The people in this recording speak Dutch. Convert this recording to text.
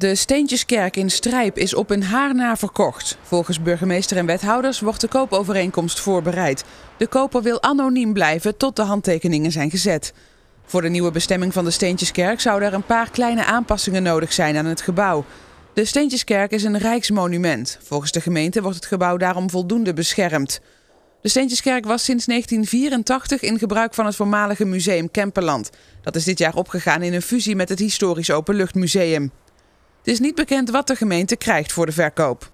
De Steentjeskerk in Strijp is op een haar na verkocht. Volgens burgemeester en wethouders wordt de koopovereenkomst voorbereid. De koper wil anoniem blijven tot de handtekeningen zijn gezet. Voor de nieuwe bestemming van de Steentjeskerk zouden er een paar kleine aanpassingen nodig zijn aan het gebouw. De Steentjeskerk is een rijksmonument. Volgens de gemeente wordt het gebouw daarom voldoende beschermd. De Steentjeskerk was sinds 1984 in gebruik van het voormalige museum Kemperland. Dat is dit jaar opgegaan in een fusie met het Historisch Openluchtmuseum. Het is niet bekend wat de gemeente krijgt voor de verkoop.